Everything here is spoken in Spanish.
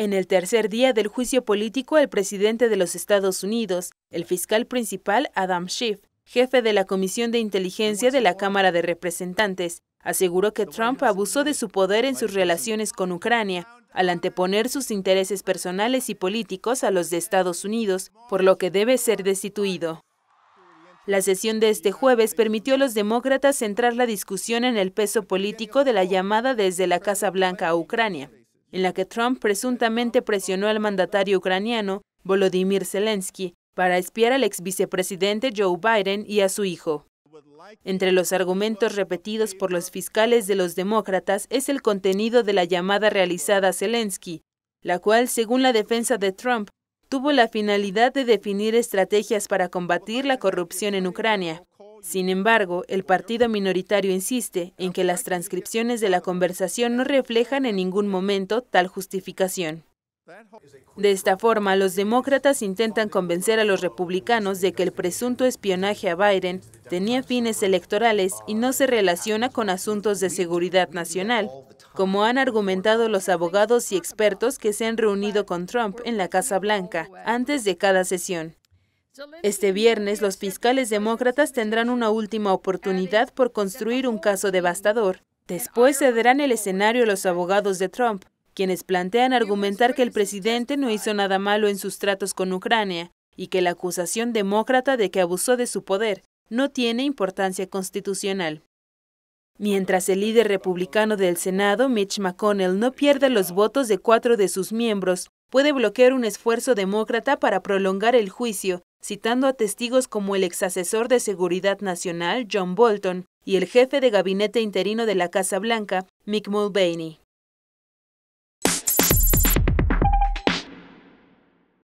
En el tercer día del juicio político el presidente de los Estados Unidos, el fiscal principal Adam Schiff, jefe de la Comisión de Inteligencia de la Cámara de Representantes, aseguró que Trump abusó de su poder en sus relaciones con Ucrania al anteponer sus intereses personales y políticos a los de Estados Unidos, por lo que debe ser destituido. La sesión de este jueves permitió a los demócratas centrar la discusión en el peso político de la llamada desde la Casa Blanca a Ucrania, en la que Trump presuntamente presionó al mandatario ucraniano Volodymyr Zelensky para espiar al ex vicepresidente Joe Biden y a su hijo. Entre los argumentos repetidos por los fiscales de los demócratas es el contenido de la llamada realizada a Zelensky, la cual, según la defensa de Trump, tuvo la finalidad de definir estrategias para combatir la corrupción en Ucrania. Sin embargo, el partido minoritario insiste en que las transcripciones de la conversación no reflejan en ningún momento tal justificación. De esta forma, los demócratas intentan convencer a los republicanos de que el presunto espionaje a Biden tenía fines electorales y no se relaciona con asuntos de seguridad nacional, como han argumentado los abogados y expertos que se han reunido con Trump en la Casa Blanca antes de cada sesión. Este viernes los fiscales demócratas tendrán una última oportunidad por construir un caso devastador. Después cederán el escenario a los abogados de Trump, quienes plantean argumentar que el presidente no hizo nada malo en sus tratos con Ucrania y que la acusación demócrata de que abusó de su poder no tiene importancia constitucional. Mientras el líder republicano del Senado, Mitch McConnell, no pierda los votos de cuatro de sus miembros, puede bloquear un esfuerzo demócrata para prolongar el juicio citando a testigos como el exasesor de Seguridad Nacional John Bolton y el jefe de gabinete interino de la Casa Blanca, Mick Mulvaney.